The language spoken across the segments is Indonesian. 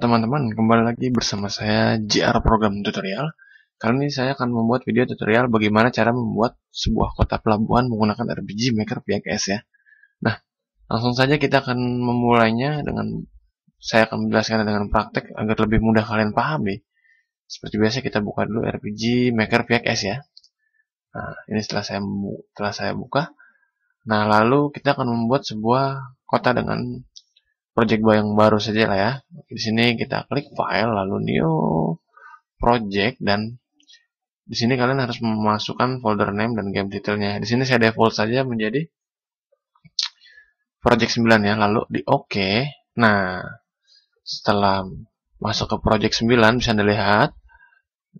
teman-teman, kembali lagi bersama saya JR Program Tutorial. Kali ini saya akan membuat video tutorial bagaimana cara membuat sebuah kota pelabuhan menggunakan RPG Maker PKS ya. Nah, langsung saja kita akan memulainya dengan saya akan menjelaskan dengan praktek agar lebih mudah kalian pahami. Seperti biasa kita buka dulu RPG Maker PKS ya. Nah, ini setelah saya telah saya buka. Nah, lalu kita akan membuat sebuah kota dengan project yang baru saja lah ya. Di sini kita klik file lalu new project dan di sini kalian harus memasukkan folder name dan game titelnya. Di sini saya default saja menjadi project 9 ya, lalu di OK. Nah, setelah masuk ke project 9 bisa Anda lihat.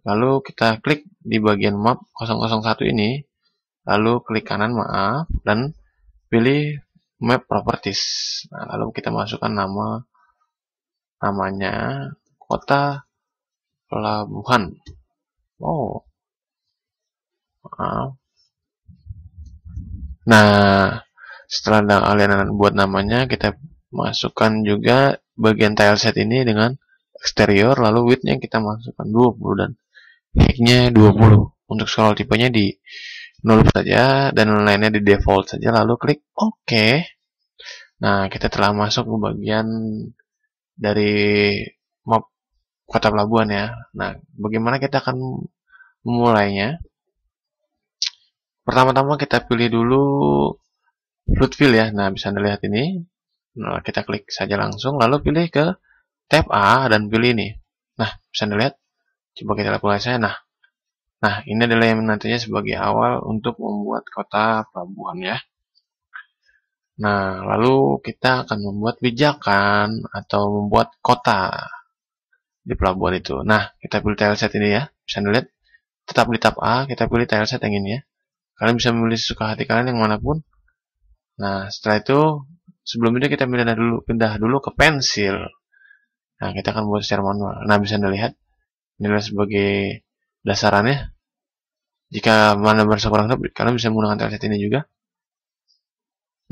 Lalu kita klik di bagian map 001 ini, lalu klik kanan maaf dan pilih map properties. Nah, lalu kita masukkan nama namanya kota pelabuhan. Oh. Maaf. Nah, setelah kalian buat namanya, kita masukkan juga bagian set ini dengan eksterior, lalu widthnya kita masukkan 20 dan height-nya 20. Untuk scroll tipenya di null saja dan lainnya di default saja, lalu klik OK. Nah, kita telah masuk ke bagian dari map kota pelabuhan ya. Nah, bagaimana kita akan memulainya? Pertama-tama kita pilih dulu Fruitville ya. Nah, bisa Anda lihat ini. Nah, kita klik saja langsung, lalu pilih ke tab A dan pilih ini. Nah, bisa Anda lihat. Coba kita lakukan saja Nah, nah ini adalah yang nantinya sebagai awal untuk membuat kota pelabuhan ya. Nah, lalu kita akan membuat bijakan atau membuat kota di pelabuhan itu. Nah, kita pilih tileset ini ya. Bisa dilihat, tetap di tab A, kita pilih tileset yang ini ya. Kalian bisa memilih suka hati kalian yang mana pun. Nah, setelah itu, sebelum itu kita pindah dulu, pindah dulu ke pensil. Nah, kita akan buat secara manual. Nah, bisa dilihat, adalah sebagai dasarannya. Jika mana bersama orang kalian bisa menggunakan tileset ini juga.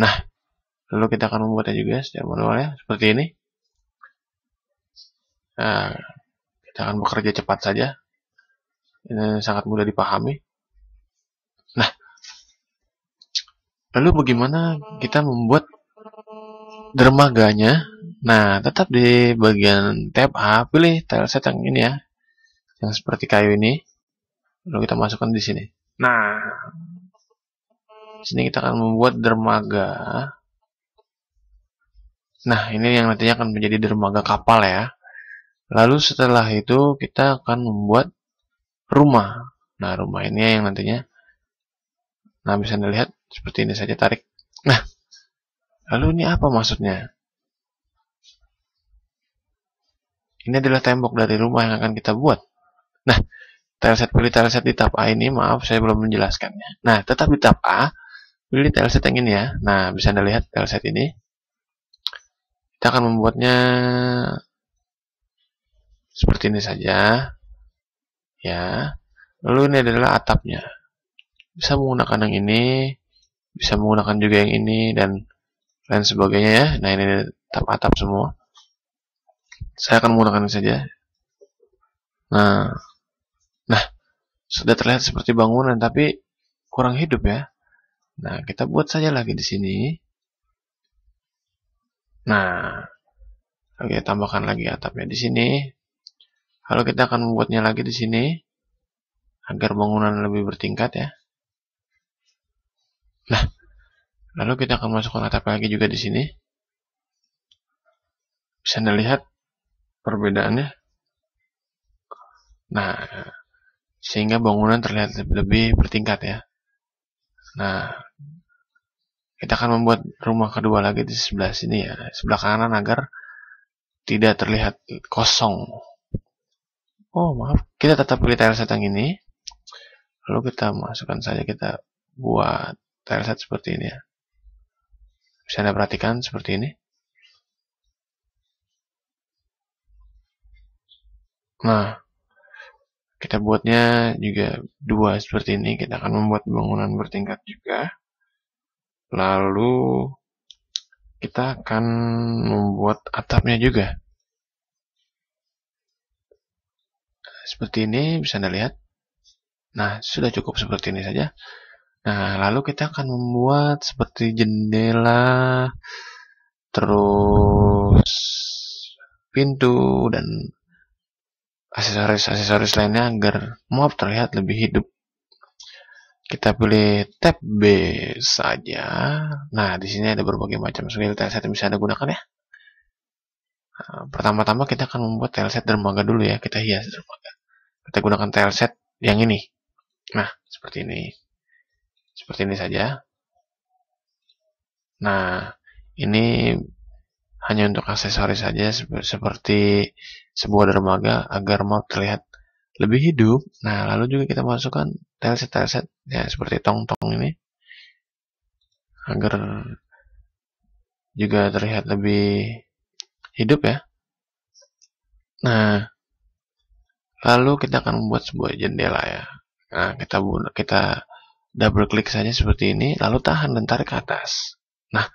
Nah, Lalu kita akan membuatnya juga secara manual ya, seperti ini. Nah, kita akan bekerja cepat saja. Ini sangat mudah dipahami. Nah, lalu bagaimana kita membuat dermaganya? Nah, tetap di bagian tab A, pilih tile set yang ini ya, yang seperti kayu ini. Lalu kita masukkan di sini. Nah, di sini kita akan membuat dermaga Nah, ini yang nantinya akan menjadi dermaga kapal ya. Lalu setelah itu kita akan membuat rumah. Nah, rumah ini yang nantinya Nah, bisa Anda lihat seperti ini saja tarik. Nah, lalu ini apa maksudnya? Ini adalah tembok dari rumah yang akan kita buat. Nah, tileset pilih tileset di tab A ini, maaf saya belum menjelaskannya. Nah, tetap di tab A, pilih tileset yang ini ya. Nah, bisa Anda lihat tileset ini kita akan membuatnya seperti ini saja ya lalu ini adalah atapnya bisa menggunakan yang ini bisa menggunakan juga yang ini dan lain sebagainya ya nah ini atap-atap semua saya akan menggunakan ini saja nah nah sudah terlihat seperti bangunan tapi kurang hidup ya nah kita buat saja lagi di sini Nah, oke tambahkan lagi atapnya di sini. Lalu kita akan membuatnya lagi di sini agar bangunan lebih bertingkat ya. Nah, lalu kita akan masukkan atap lagi juga di sini. Bisa Anda lihat perbedaannya? Nah, sehingga bangunan terlihat lebih bertingkat ya. Nah, kita akan membuat rumah kedua lagi di sebelah sini ya sebelah kanan agar tidak terlihat kosong oh maaf kita tetap pilih tile set yang ini lalu kita masukkan saja kita buat tile set seperti ini ya bisa anda perhatikan seperti ini nah kita buatnya juga dua seperti ini kita akan membuat bangunan bertingkat juga Lalu kita akan membuat atapnya juga. Seperti ini bisa Anda lihat. Nah, sudah cukup seperti ini saja. Nah, lalu kita akan membuat seperti jendela, terus pintu, dan aksesoris-aksesoris lainnya agar mob terlihat lebih hidup kita pilih tab B saja. Nah, di sini ada berbagai macam skill tileset yang bisa Anda gunakan ya. Nah, pertama-tama kita akan membuat tileset dermaga dulu ya. Kita hias dermaga. Kita gunakan tileset yang ini. Nah, seperti ini. Seperti ini saja. Nah, ini hanya untuk aksesoris saja seperti sebuah dermaga agar mau terlihat lebih hidup. Nah, lalu juga kita masukkan telset-telset ya seperti tong-tong ini agar juga terlihat lebih hidup ya. Nah, lalu kita akan membuat sebuah jendela ya. Nah, kita kita double klik saja seperti ini, lalu tahan dan tarik ke atas. Nah,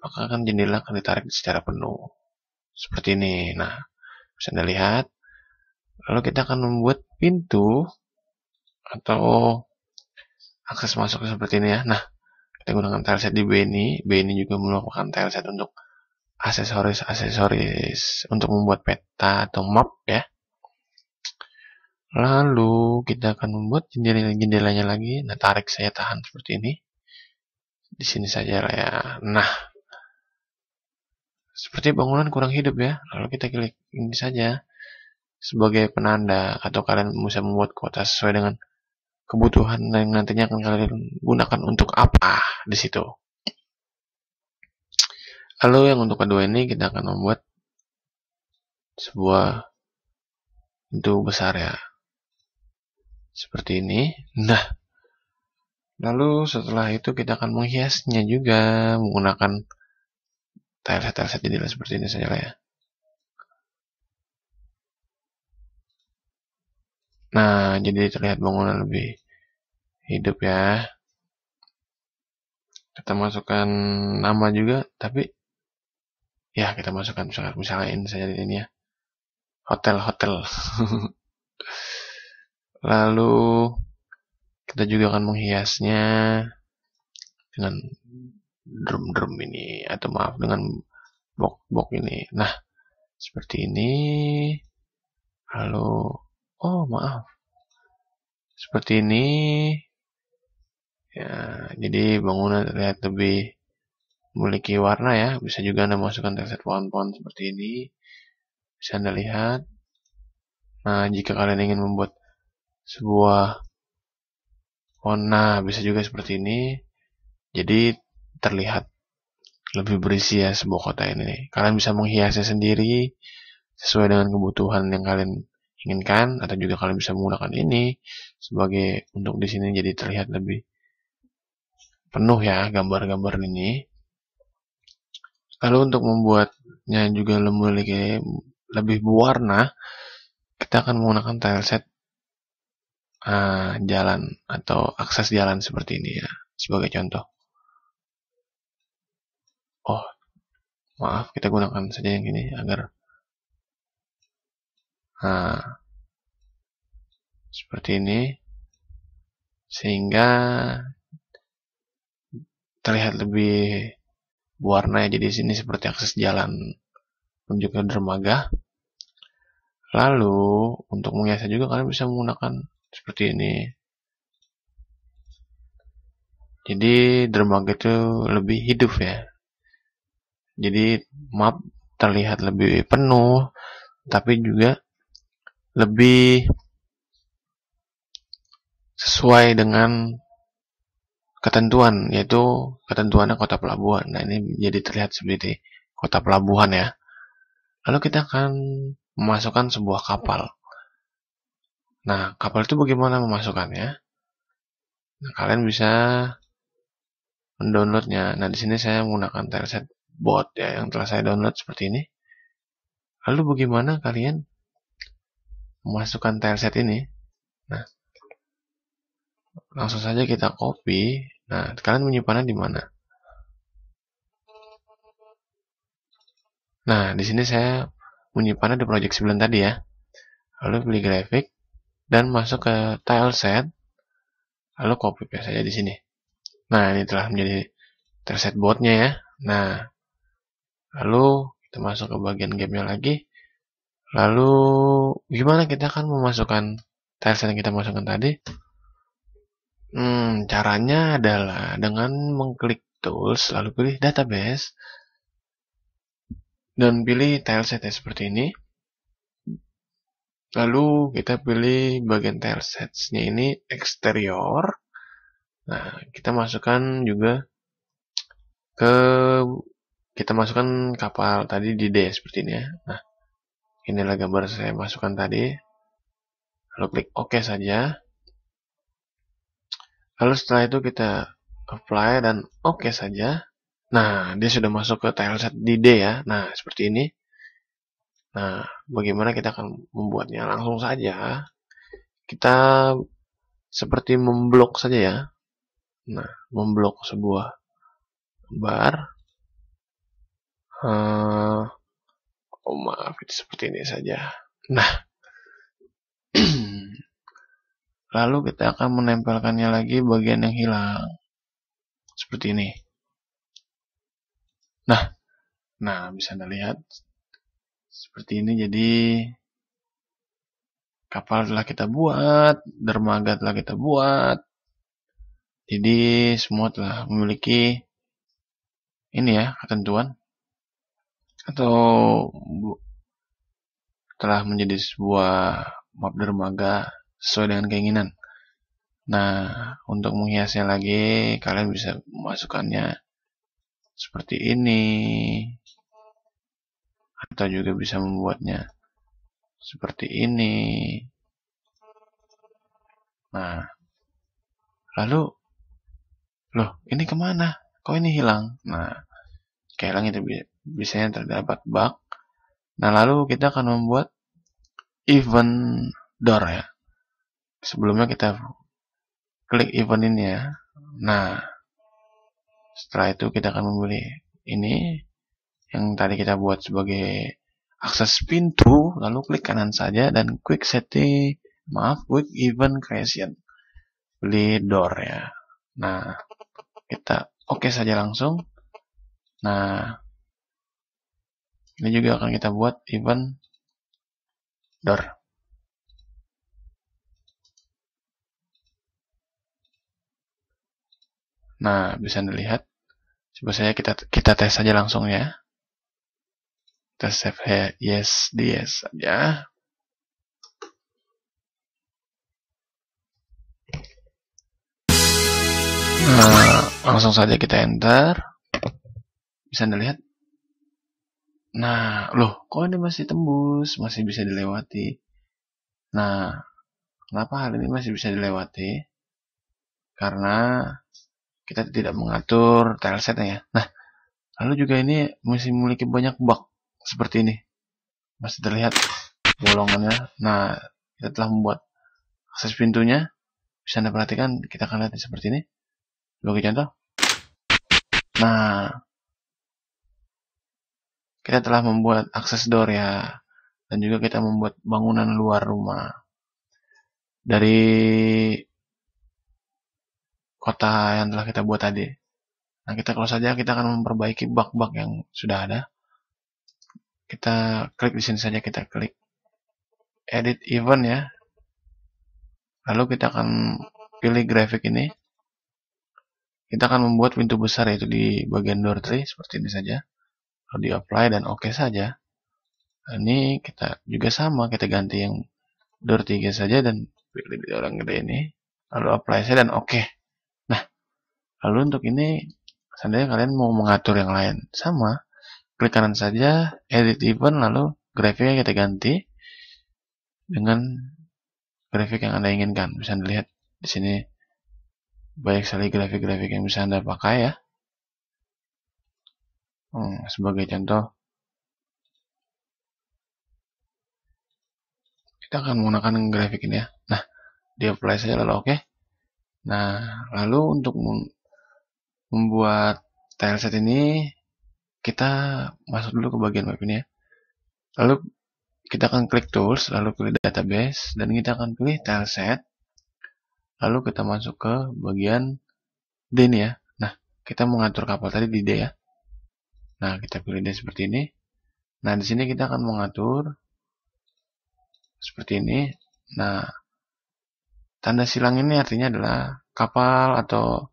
maka akan jendela akan ditarik secara penuh. Seperti ini. Nah, bisa Anda lihat. Lalu kita akan membuat pintu atau akses masuk seperti ini ya. Nah, kita gunakan tileset di B ini. B ini juga merupakan tileset untuk aksesoris-aksesoris untuk membuat peta atau map ya. Lalu kita akan membuat jendela-jendelanya lagi. Nah, tarik saya tahan seperti ini. Di sini saja lah ya. Nah, seperti bangunan kurang hidup ya. Lalu kita klik ini saja sebagai penanda atau kalian bisa membuat kuota sesuai dengan kebutuhan yang nantinya akan kalian gunakan untuk apa di situ. Lalu yang untuk kedua ini kita akan membuat sebuah pintu besar ya. Seperti ini. Nah, lalu setelah itu kita akan menghiasnya juga menggunakan tile-tile jadi seperti ini saja lah ya. Nah, jadi terlihat bangunan lebih hidup ya. Kita masukkan nama juga, tapi ya kita masukkan misalnya, misalnya ini saja ini ya. Hotel-hotel. Lalu kita juga akan menghiasnya dengan drum-drum ini atau maaf dengan box-box ini. Nah, seperti ini. Lalu Oh, maaf. Seperti ini. Ya, jadi bangunan terlihat lebih memiliki warna ya. Bisa juga Anda masukkan tekstur pohon-pohon seperti ini. Bisa Anda lihat. Nah, jika kalian ingin membuat sebuah warna, bisa juga seperti ini. Jadi terlihat lebih berisi ya sebuah kota ini. Kalian bisa menghiasnya sendiri sesuai dengan kebutuhan yang kalian inginkan atau juga kalian bisa menggunakan ini sebagai untuk di sini jadi terlihat lebih penuh ya gambar-gambar ini. Lalu untuk membuatnya juga memiliki lebih berwarna, kita akan menggunakan tileset uh, ah, jalan atau akses jalan seperti ini ya sebagai contoh. Oh, maaf kita gunakan saja yang ini agar Nah, seperti ini sehingga terlihat lebih warna jadi sini seperti akses jalan menuju ke dermaga lalu untuk menghiasnya juga kalian bisa menggunakan seperti ini jadi dermaga itu lebih hidup ya jadi map terlihat lebih penuh tapi juga lebih sesuai dengan ketentuan yaitu ketentuan kota pelabuhan. Nah, ini jadi terlihat seperti kota pelabuhan ya. Lalu kita akan memasukkan sebuah kapal. Nah, kapal itu bagaimana memasukkannya? Nah, kalian bisa mendownloadnya. Nah, di sini saya menggunakan terset bot ya yang telah saya download seperti ini. Lalu bagaimana kalian memasukkan terset ini? Nah, langsung saja kita copy. Nah, kalian menyimpannya di mana? Nah, di sini saya menyimpannya di project 9 tadi ya. Lalu pilih graphic dan masuk ke tile set. Lalu copy paste saja di sini. Nah, ini telah menjadi terset botnya ya. Nah, lalu kita masuk ke bagian gamenya lagi. Lalu gimana kita akan memasukkan tile set yang kita masukkan tadi? Hmm, caranya adalah dengan mengklik Tools, lalu pilih Database, dan pilih Tileset set seperti ini. Lalu kita pilih bagian tile ini eksterior. Nah, kita masukkan juga ke kita masukkan kapal tadi di D seperti ini ya. Nah, inilah gambar saya masukkan tadi. Lalu klik OK saja. Lalu setelah itu kita apply dan oke okay saja. Nah, dia sudah masuk ke tile set di D ya. Nah, seperti ini. Nah, bagaimana kita akan membuatnya? Langsung saja kita seperti memblok saja ya. Nah, memblok sebuah bar. Uh, oh maaf, itu seperti ini saja. Nah, Lalu kita akan menempelkannya lagi bagian yang hilang. Seperti ini. Nah, nah bisa Anda lihat. Seperti ini jadi kapal telah kita buat, dermaga telah kita buat. Jadi semua telah memiliki ini ya ketentuan atau telah menjadi sebuah map dermaga sesuai dengan keinginan. Nah, untuk menghiasnya lagi, kalian bisa memasukkannya seperti ini, atau juga bisa membuatnya seperti ini. Nah, lalu, loh, ini kemana? Kok ini hilang? Nah, kehilang itu biasanya terdapat bug. Nah, lalu kita akan membuat event door ya sebelumnya kita klik event ini ya nah setelah itu kita akan memilih ini yang tadi kita buat sebagai akses pintu lalu klik kanan saja dan quick setting maaf quick event creation beli door ya nah kita oke okay saja langsung nah ini juga akan kita buat event door Nah, bisa dilihat. Coba saya kita kita tes saja langsung ya. Kita save here. yes di yes saja. Nah, langsung saja kita enter. Bisa dilihat. Nah, loh, kok ini masih tembus, masih bisa dilewati. Nah, kenapa hal ini masih bisa dilewati? Karena kita tidak mengatur tilesetnya ya. Nah, lalu juga ini masih memiliki banyak bug seperti ini. Masih terlihat bolongannya. Nah, kita telah membuat akses pintunya. Bisa Anda perhatikan, kita akan lihat seperti ini. Sebagai contoh. Nah, kita telah membuat akses door ya. Dan juga kita membuat bangunan luar rumah. Dari kota yang telah kita buat tadi. Nah, kita kalau saja kita akan memperbaiki bug-bug yang sudah ada. Kita klik di sini saja, kita klik edit event ya. Lalu kita akan pilih grafik ini. Kita akan membuat pintu besar yaitu di bagian door tree seperti ini saja. Lalu di apply dan oke okay saja. Nah, ini kita juga sama, kita ganti yang door 3 saja dan pilih di orang gede ini. Lalu apply saja dan oke. Okay. Lalu untuk ini, seandainya kalian mau mengatur yang lain, sama, klik kanan saja, edit event, lalu grafiknya kita ganti dengan grafik yang Anda inginkan. Bisa Anda lihat di sini banyak sekali grafik-grafik yang bisa Anda pakai ya. Hmm, sebagai contoh, kita akan menggunakan grafik ini ya. Nah, di apply saja lalu oke. Okay. Nah, lalu untuk membuat tileset ini kita masuk dulu ke bagian web ini ya lalu kita akan klik tools lalu klik database dan kita akan pilih tileset lalu kita masuk ke bagian D ini ya nah kita mengatur kapal tadi di D ya nah kita pilih D seperti ini nah di sini kita akan mengatur seperti ini nah tanda silang ini artinya adalah kapal atau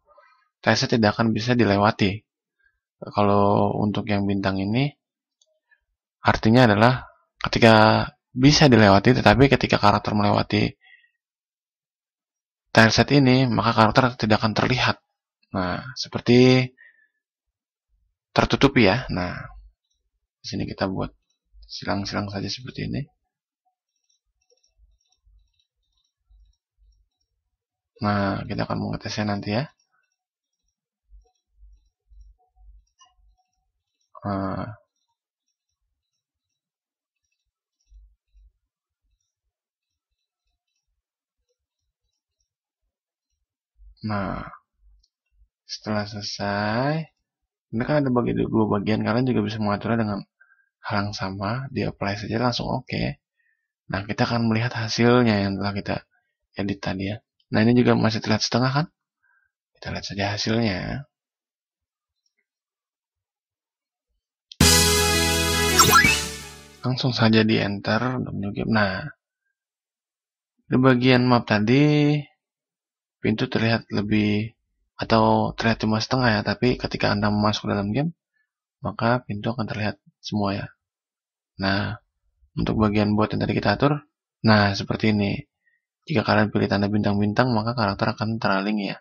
rasa tidak akan bisa dilewati. Kalau untuk yang bintang ini, artinya adalah ketika bisa dilewati, tetapi ketika karakter melewati tile ini, maka karakter tidak akan terlihat. Nah, seperti tertutupi ya. Nah, di sini kita buat silang-silang saja seperti ini. Nah, kita akan mengetesnya nanti ya. Ah. Nah. setelah selesai, ini kan ada bagi dua bagian, kalian juga bisa mengaturnya dengan hal yang sama, di apply saja langsung oke. Okay. Nah, kita akan melihat hasilnya yang telah kita edit tadi ya. Nah, ini juga masih terlihat setengah kan? Kita lihat saja hasilnya. langsung saja di enter new game. Nah, di bagian map tadi pintu terlihat lebih atau terlihat cuma setengah ya, tapi ketika Anda masuk dalam game maka pintu akan terlihat semua ya. Nah, untuk bagian bot yang tadi kita atur, nah seperti ini. Jika kalian pilih tanda bintang-bintang, maka karakter akan teraling ya.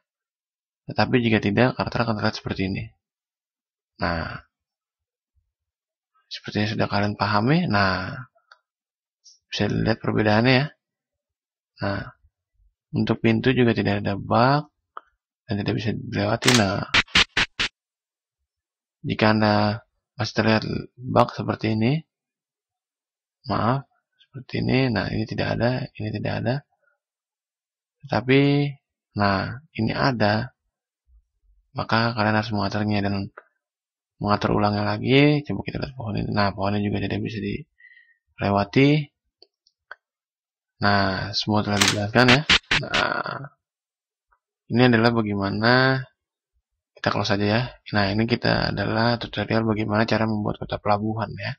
Tetapi jika tidak, karakter akan terlihat seperti ini. Nah, Sepertinya sudah kalian pahami. Nah, bisa dilihat perbedaannya ya. Nah, untuk pintu juga tidak ada bug dan tidak bisa dilewati. Nah, jika Anda masih terlihat bug seperti ini, maaf, seperti ini, nah ini tidak ada, ini tidak ada. Tetapi, nah ini ada, maka kalian harus mengaturnya dan mengatur ulangnya lagi coba kita lihat pohon ini nah pohonnya juga tidak bisa dilewati nah semua telah dijelaskan ya nah ini adalah bagaimana kita close saja ya nah ini kita adalah tutorial bagaimana cara membuat kota pelabuhan ya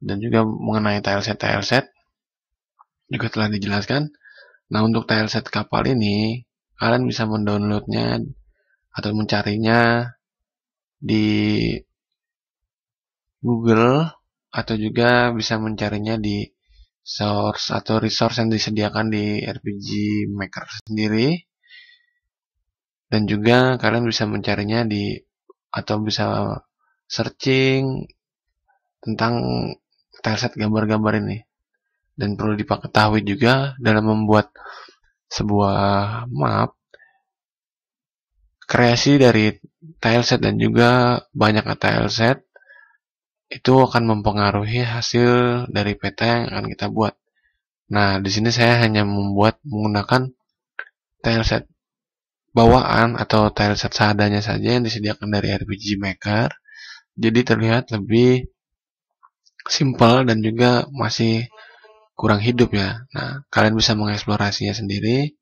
dan juga mengenai tileset tileset juga telah dijelaskan nah untuk tileset kapal ini kalian bisa mendownloadnya atau mencarinya di Google atau juga bisa mencarinya di source atau resource yang disediakan di RPG Maker sendiri dan juga kalian bisa mencarinya di atau bisa searching tentang tileset gambar-gambar ini dan perlu diketahui juga dalam membuat sebuah map kreasi dari tileset dan juga banyaknya tileset itu akan mempengaruhi hasil dari peta yang akan kita buat. Nah, di sini saya hanya membuat menggunakan tileset bawaan atau tileset seadanya saja yang disediakan dari RPG Maker. Jadi terlihat lebih simple dan juga masih kurang hidup ya. Nah, kalian bisa mengeksplorasinya sendiri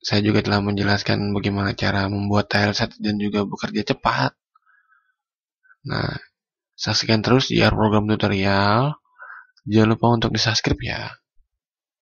saya juga telah menjelaskan bagaimana cara membuat tileset dan juga bekerja cepat. Nah, saksikan terus di ya program tutorial. Jangan lupa untuk di-subscribe ya.